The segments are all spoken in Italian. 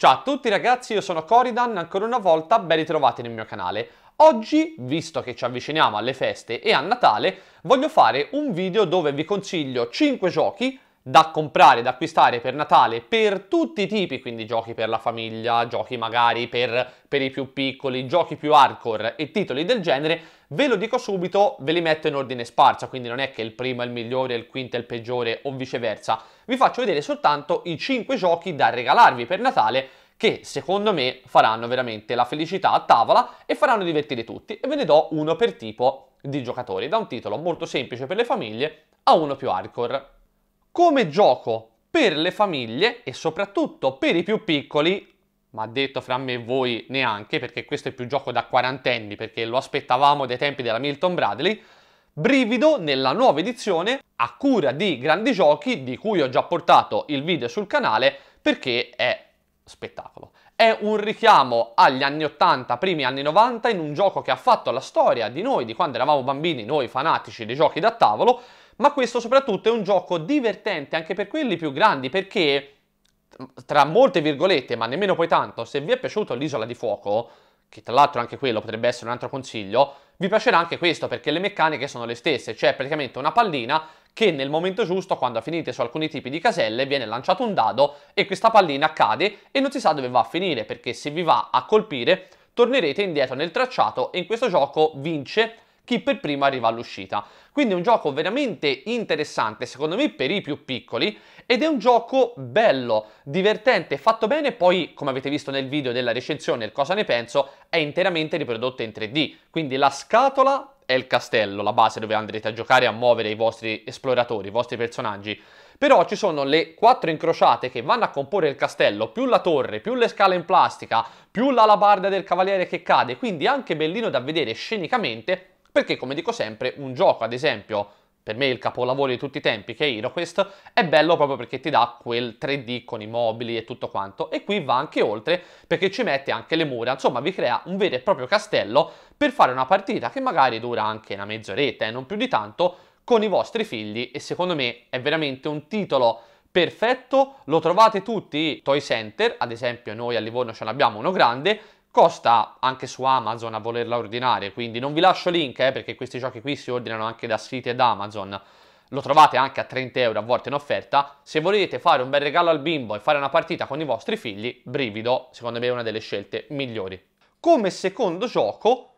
Ciao a tutti ragazzi, io sono Coridan, ancora una volta ben ritrovati nel mio canale. Oggi, visto che ci avviciniamo alle feste e a Natale, voglio fare un video dove vi consiglio 5 giochi da comprare, da acquistare per Natale per tutti i tipi, quindi giochi per la famiglia, giochi magari per, per, i più piccoli, giochi più hardcore e titoli del genere, ve lo dico subito, ve li metto in ordine sparsa, quindi non è che il primo è il migliore, il quinto è il peggiore o viceversa. Vi faccio vedere soltanto i 5 giochi da regalarvi per Natale che secondo me faranno veramente la felicità a tavola e faranno divertire tutti e ve ne do uno per tipo di giocatori, da un titolo molto semplice per le famiglie a uno più hardcore come gioco per le famiglie e soprattutto per i più piccoli, ma detto fra me e voi neanche, perché questo è più gioco da quarantenni, perché lo aspettavamo dai tempi della Milton Bradley, Brivido nella nuova edizione a cura di Grandi Giochi, di cui ho già portato il video sul canale, perché è spettacolo. È un richiamo agli anni 80, primi anni 90, in un gioco che ha fatto la storia di noi, di quando eravamo bambini, noi fanatici dei giochi da tavolo, ma questo soprattutto è un gioco divertente anche per quelli più grandi perché tra molte virgolette, ma nemmeno poi tanto, se vi è piaciuto l'isola di fuoco, che tra l'altro anche quello potrebbe essere un altro consiglio, vi piacerà anche questo perché le meccaniche sono le stesse, cioè praticamente una pallina che nel momento giusto, quando finite su alcuni tipi di caselle, viene lanciato un dado e questa pallina cade e non si sa dove va a finire perché se vi va a colpire tornerete indietro nel tracciato e in questo gioco vince chi per primo arriva all'uscita. Quindi è un gioco veramente interessante, secondo me, per i più piccoli, ed è un gioco bello, divertente, fatto bene, poi, come avete visto nel video della recensione, il cosa ne penso, è interamente riprodotto in 3D. Quindi la scatola è il castello, la base dove andrete a giocare e a muovere i vostri esploratori, i vostri personaggi. Però ci sono le quattro incrociate che vanno a comporre il castello, più la torre, più le scale in plastica, più l'alabarda del cavaliere che cade, quindi anche bellino da vedere scenicamente perché, come dico sempre, un gioco, ad esempio, per me il capolavoro di tutti i tempi, che è HeroQuest, è bello proprio perché ti dà quel 3D con i mobili e tutto quanto, e qui va anche oltre perché ci mette anche le mura, insomma vi crea un vero e proprio castello per fare una partita che magari dura anche una mezz'oretta e eh, non più di tanto con i vostri figli e secondo me è veramente un titolo perfetto, lo trovate tutti i Toy Center, ad esempio noi a Livorno ce n'abbiamo uno grande, costa anche su Amazon a volerla ordinare, quindi non vi lascio link eh, perché questi giochi qui si ordinano anche da siti ed Amazon, lo trovate anche a 30 euro a volte in offerta, se volete fare un bel regalo al bimbo e fare una partita con i vostri figli, Brivido secondo me è una delle scelte migliori. Come secondo gioco,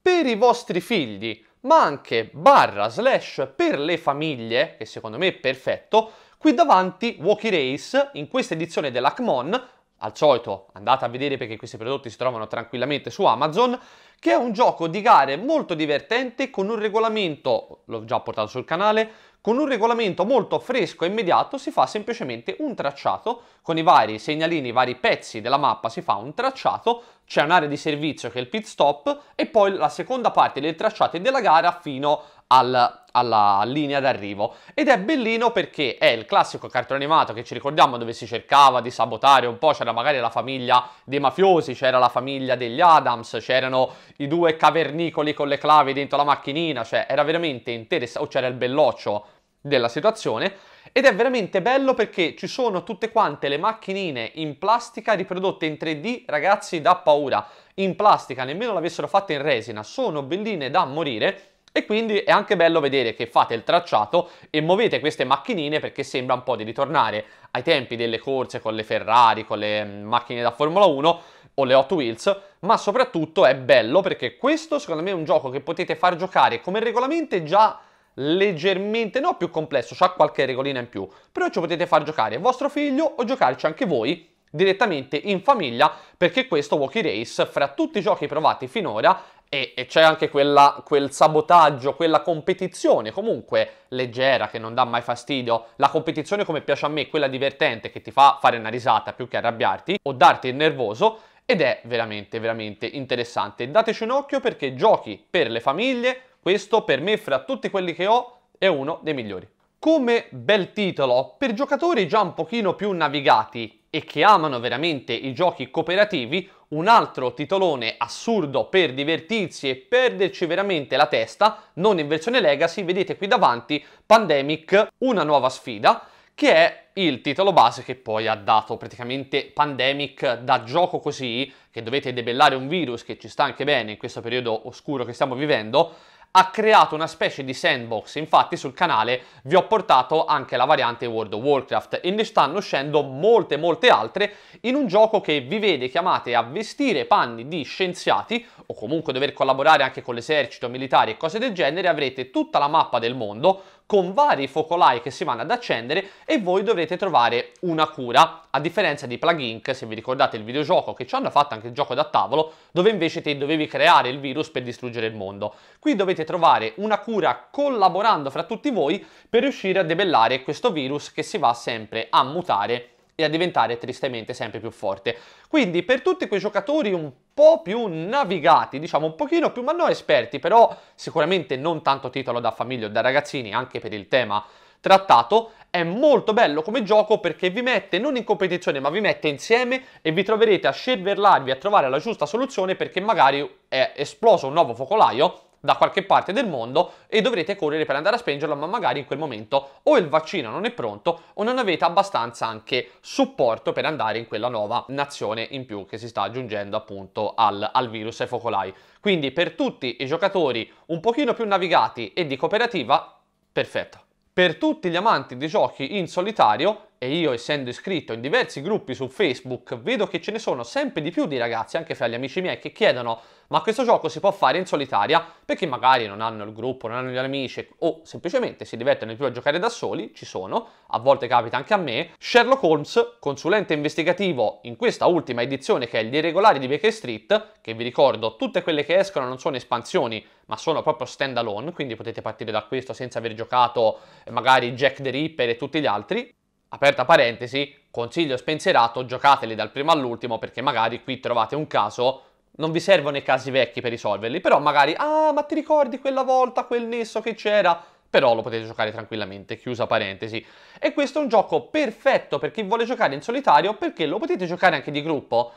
per i vostri figli, ma anche barra slash per le famiglie, che secondo me è perfetto, qui davanti Walkie Race, in questa edizione dell'Acmon, al solito andate a vedere perché questi prodotti si trovano tranquillamente su Amazon, che è un gioco di gare molto divertente con un regolamento, l'ho già portato sul canale, con un regolamento molto fresco e immediato si fa semplicemente un tracciato, con i vari segnalini, i vari pezzi della mappa si fa un tracciato, c'è un'area di servizio che è il pit stop e poi la seconda parte del tracciato e della gara fino a al alla linea d'arrivo ed è bellino perché è il classico cartone animato che ci ricordiamo dove si cercava di sabotare un po', c'era magari la famiglia dei mafiosi, c'era la famiglia degli Adams, c'erano i due cavernicoli con le clavi dentro la macchinina, cioè era veramente interessante, o c'era il belloccio della situazione ed è veramente bello perché ci sono tutte quante le macchinine in plastica riprodotte in 3D, ragazzi da paura, in plastica, nemmeno l'avessero fatta in resina, sono belline da morire e quindi è anche bello vedere che fate il tracciato e muovete queste macchinine perché sembra un po' di ritornare ai tempi delle corse con le Ferrari, con le mm, macchine da Formula 1 o le Hot Wheels, ma soprattutto è bello perché questo secondo me è un gioco che potete far giocare come regolamento già leggermente, no più complesso, ha qualche regolina in più, però ci potete far giocare vostro figlio o giocarci anche voi direttamente in famiglia perché questo Walkie Race fra tutti i giochi provati finora e, e c'è anche quella, quel sabotaggio, quella competizione comunque leggera che non dà mai fastidio, la competizione come piace a me, quella divertente che ti fa fare una risata più che arrabbiarti o darti il nervoso ed è veramente veramente interessante. Dateci un occhio perché giochi per le famiglie, questo per me fra tutti quelli che ho è uno dei migliori. Come bel titolo, per giocatori già un pochino più navigati e che amano veramente i giochi cooperativi, un altro titolone assurdo per divertirsi e perderci veramente la testa, non in versione legacy, vedete qui davanti Pandemic, una nuova sfida, che è il titolo base che poi ha dato praticamente Pandemic da gioco così, che dovete debellare un virus che ci sta anche bene in questo periodo oscuro che stiamo vivendo, ha creato una specie di sandbox, infatti sul canale vi ho portato anche la variante World of Warcraft e ne stanno uscendo molte molte altre in un gioco che vi vede chiamate a vestire panni di scienziati o comunque dover collaborare anche con l'esercito, militari e cose del genere, avrete tutta la mappa del mondo con vari focolai che si vanno ad accendere e voi dovrete trovare una cura, a differenza di Plug Inc, se vi ricordate il videogioco che ci hanno fatto anche il gioco da tavolo, dove invece te dovevi creare il virus per distruggere il mondo. Qui dovete trovare una cura collaborando fra tutti voi per riuscire a debellare questo virus che si va sempre a mutare e a diventare tristemente sempre più forte. Quindi per tutti quei giocatori un po' più navigati, diciamo un pochino più, ma non esperti, però sicuramente non tanto titolo da famiglia o da ragazzini, anche per il tema trattato, è molto bello come gioco perché vi mette non in competizione ma vi mette insieme e vi troverete a scervellarvi a trovare la giusta soluzione perché magari è esploso un nuovo focolaio da qualche parte del mondo e dovrete correre per andare a spengerlo, ma magari in quel momento o il vaccino non è pronto o non avete abbastanza anche supporto per andare in quella nuova nazione in più che si sta aggiungendo appunto al, al virus e focolai. Quindi per tutti i giocatori un pochino più navigati e di cooperativa, perfetto. Per tutti gli amanti di giochi in solitario, e io essendo iscritto in diversi gruppi su Facebook vedo che ce ne sono sempre di più di ragazzi anche fra gli amici miei che chiedono ma questo gioco si può fare in solitaria perché magari non hanno il gruppo, non hanno gli amici o semplicemente si divertono di più a giocare da soli, ci sono, a volte capita anche a me. Sherlock Holmes, consulente investigativo in questa ultima edizione che è Gli irregolari di Baker Street, che vi ricordo tutte quelle che escono non sono espansioni ma sono proprio stand alone, quindi potete partire da questo senza aver giocato eh, magari Jack the Ripper e tutti gli altri aperta parentesi, consiglio spensierato, giocateli dal primo all'ultimo perché magari qui trovate un caso, non vi servono i casi vecchi per risolverli, però magari, ah ma ti ricordi quella volta quel nesso che c'era? Però lo potete giocare tranquillamente, chiusa parentesi. E questo è un gioco perfetto per chi vuole giocare in solitario perché lo potete giocare anche di gruppo.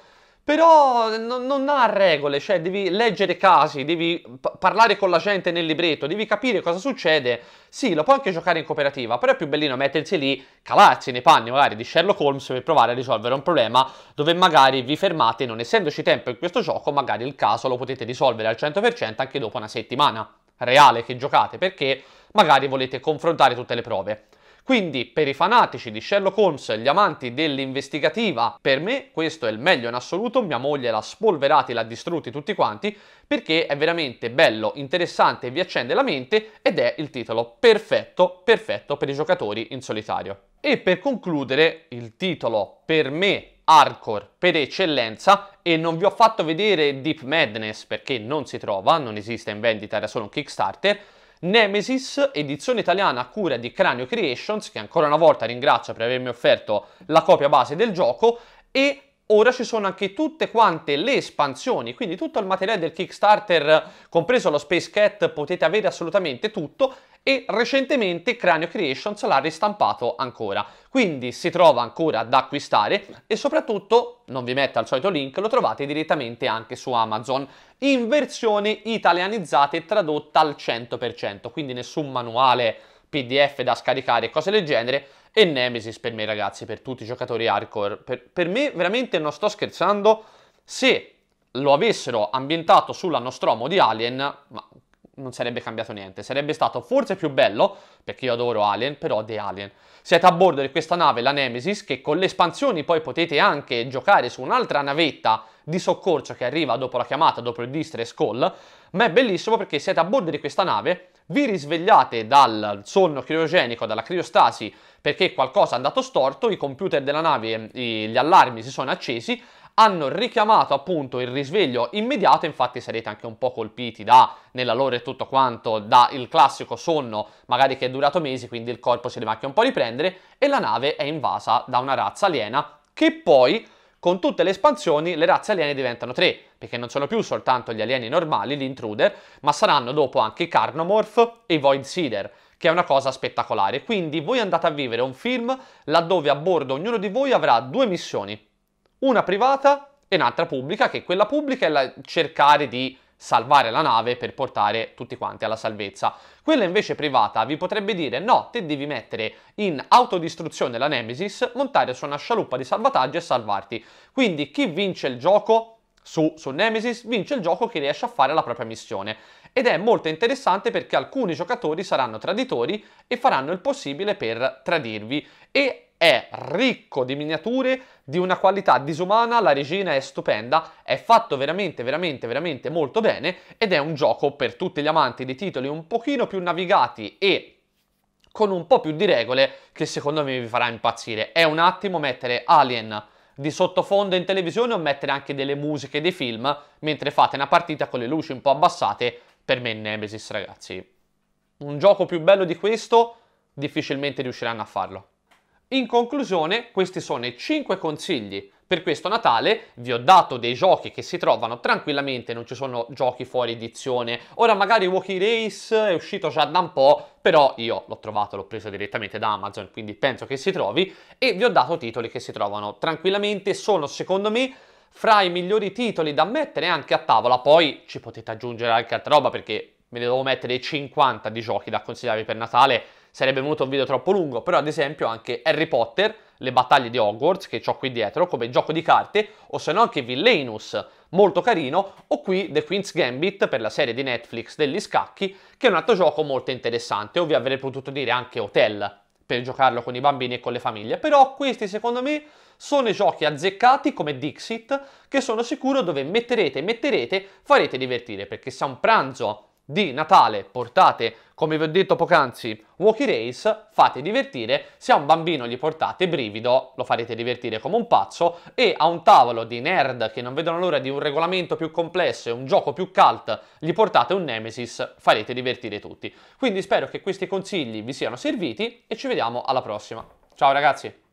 Però no, non ha regole, cioè devi leggere casi, devi parlare con la gente nel libretto, devi capire cosa succede. Sì, lo puoi anche giocare in cooperativa, però è più bellino mettersi lì, calarsi nei panni magari di Sherlock Holmes per provare a risolvere un problema dove magari vi fermate, non essendoci tempo in questo gioco, magari il caso lo potete risolvere al 100% anche dopo una settimana reale che giocate, perché magari volete confrontare tutte le prove. Quindi per i fanatici di Sherlock Holmes e gli amanti dell'investigativa, per me questo è il meglio in assoluto, mia moglie l'ha spolverati, l'ha distrutti tutti quanti, perché è veramente bello, interessante, vi accende la mente ed è il titolo perfetto, perfetto per i giocatori in solitario. E per concludere, il titolo per me hardcore per eccellenza e non vi ho fatto vedere Deep Madness perché non si trova, non esiste in vendita, era solo un Kickstarter, Nemesis, edizione italiana a cura di Cranio Creations, che ancora una volta ringrazio per avermi offerto la copia base del gioco, e Ora ci sono anche tutte quante le espansioni, quindi tutto il materiale del Kickstarter, compreso lo Space Cat, potete avere assolutamente tutto e recentemente Cranio Creations l'ha ristampato ancora. Quindi si trova ancora da acquistare e soprattutto, non vi metto al solito link, lo trovate direttamente anche su Amazon in versione italianizzata e tradotta al 100%, quindi nessun manuale PDF da scaricare, e cose del genere, e Nemesis per me ragazzi, per tutti i giocatori hardcore. Per, per me veramente non sto scherzando, se lo avessero ambientato sulla Nostromo di Alien, ma non sarebbe cambiato niente. Sarebbe stato forse più bello, perché io adoro Alien, però The Alien. Siete a bordo di questa nave, la Nemesis, che con le espansioni poi potete anche giocare su un'altra navetta di soccorso che arriva dopo la chiamata, dopo il distress call, ma è bellissimo perché siete a bordo di questa nave, vi risvegliate dal sonno criogenico, dalla criostasi, perché qualcosa è andato storto, i computer della nave, gli allarmi si sono accesi hanno richiamato appunto il risveglio immediato, infatti sarete anche un po' colpiti da, nella loro e tutto quanto, dal classico sonno magari che è durato mesi, quindi il corpo si deve anche un po' riprendere e la nave è invasa da una razza aliena che poi con tutte le espansioni le razze aliene diventano tre, perché non sono più soltanto gli alieni normali, gli intruder, ma saranno dopo anche i Carnomorph e i Void Seeder, che è una cosa spettacolare. Quindi voi andate a vivere un film laddove a bordo ognuno di voi avrà due missioni, una privata e un'altra pubblica, che quella pubblica è la cercare di salvare la nave per portare tutti quanti alla salvezza. Quella invece privata vi potrebbe dire no, te devi mettere in autodistruzione la Nemesis, montare su una scialuppa di salvataggio e salvarti. Quindi chi vince il gioco su, su Nemesis vince il gioco che riesce a fare la propria missione. Ed è molto interessante perché alcuni giocatori saranno traditori e faranno il possibile per tradirvi e è ricco di miniature di una qualità disumana, la regina è stupenda, è fatto veramente veramente veramente molto bene ed è un gioco per tutti gli amanti di titoli un pochino più navigati e con un po' più di regole che secondo me vi farà impazzire. È un attimo mettere Alien di sottofondo in televisione o mettere anche delle musiche dei film mentre fate una partita con le luci un po' abbassate, per me Nemesis ragazzi. Un gioco più bello di questo difficilmente riusciranno a farlo. In conclusione, questi sono i 5 consigli. Per questo Natale vi ho dato dei giochi che si trovano tranquillamente, non ci sono giochi fuori edizione. Ora magari Walkie Race è uscito già da un po', però io l'ho trovato, l'ho preso direttamente da Amazon, quindi penso che si trovi. E vi ho dato titoli che si trovano tranquillamente, sono secondo me fra i migliori titoli da mettere anche a tavola. Poi ci potete aggiungere anche altra roba perché me ne devo mettere 50 di giochi da consigliarvi per Natale sarebbe venuto un video troppo lungo, però ad esempio anche Harry Potter, le battaglie di Hogwarts, che ho qui dietro, come gioco di carte, o se no anche Villainus, molto carino, o qui The Queen's Gambit per la serie di Netflix degli scacchi, che è un altro gioco molto interessante, o vi avrei potuto dire anche Hotel, per giocarlo con i bambini e con le famiglie, però questi secondo me sono i giochi azzeccati come Dixit, che sono sicuro dove metterete, metterete, farete divertire, perché se a un pranzo di Natale portate, come vi ho detto poc'anzi, Walkie Race, fate divertire, se a un bambino gli portate Brivido, lo farete divertire come un pazzo, e a un tavolo di nerd che non vedono l'ora di un regolamento più complesso e un gioco più cult, gli portate un Nemesis, farete divertire tutti. Quindi spero che questi consigli vi siano serviti e ci vediamo alla prossima. Ciao ragazzi!